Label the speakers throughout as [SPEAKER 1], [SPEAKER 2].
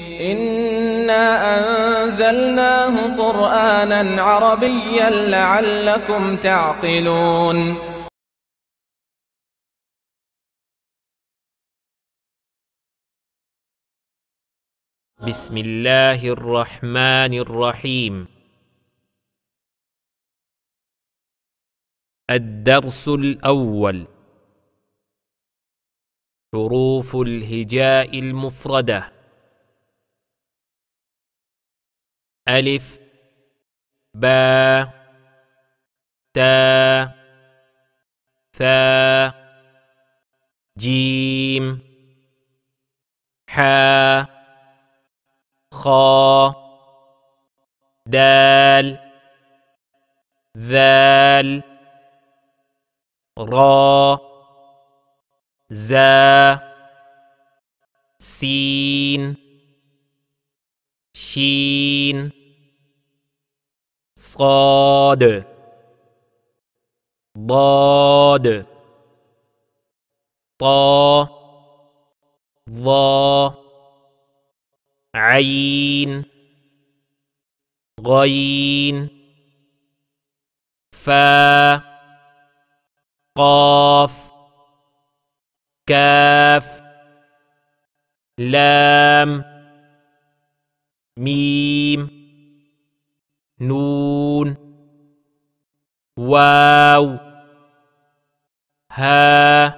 [SPEAKER 1] إِنَّا أَنزَلْنَاهُ قُرْآنًا عَرَبِيًّا لَّعَلَّكُمْ تَعْقِلُونَ
[SPEAKER 2] بسم الله الرحمن الرحيم الدرس الأول حروف الهجاء المفردة ألف
[SPEAKER 3] با تا ثا
[SPEAKER 1] جيم حا خا دال ذال را زا سين
[SPEAKER 4] شين صاد ضاد طا ضا
[SPEAKER 1] عين غين فا قاف كاف لام ميم نون واو
[SPEAKER 3] ها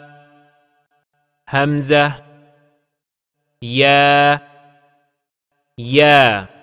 [SPEAKER 3] همزة يا يا